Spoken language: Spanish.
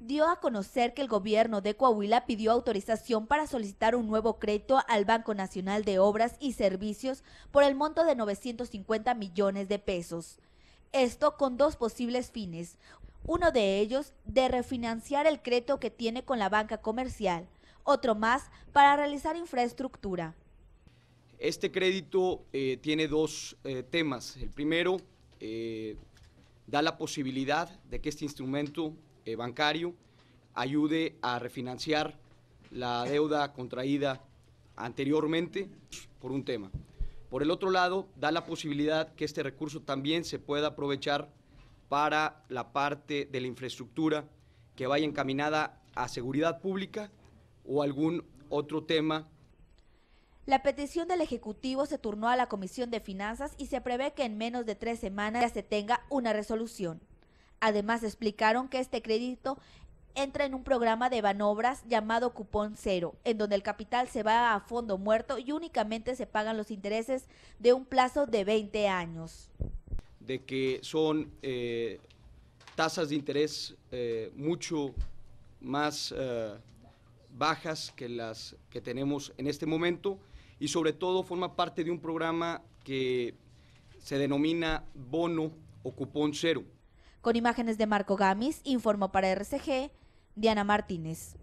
dio a conocer que el gobierno de Coahuila pidió autorización para solicitar un nuevo crédito al Banco Nacional de Obras y Servicios por el monto de 950 millones de pesos. Esto con dos posibles fines. Uno de ellos, de refinanciar el crédito que tiene con la banca comercial. Otro más, para realizar infraestructura. Este crédito eh, tiene dos eh, temas. El primero, eh, da la posibilidad de que este instrumento eh, bancario ayude a refinanciar la deuda contraída anteriormente por un tema. Por el otro lado, da la posibilidad que este recurso también se pueda aprovechar para la parte de la infraestructura que vaya encaminada a seguridad pública o algún otro tema la petición del Ejecutivo se turnó a la Comisión de Finanzas y se prevé que en menos de tres semanas ya se tenga una resolución. Además, explicaron que este crédito entra en un programa de banobras llamado Cupón Cero, en donde el capital se va a fondo muerto y únicamente se pagan los intereses de un plazo de 20 años. De que son eh, tasas de interés eh, mucho más eh, bajas que las que tenemos en este momento y sobre todo forma parte de un programa que se denomina Bono o Cupón Cero. Con imágenes de Marco Gamis, informó para RCG Diana Martínez.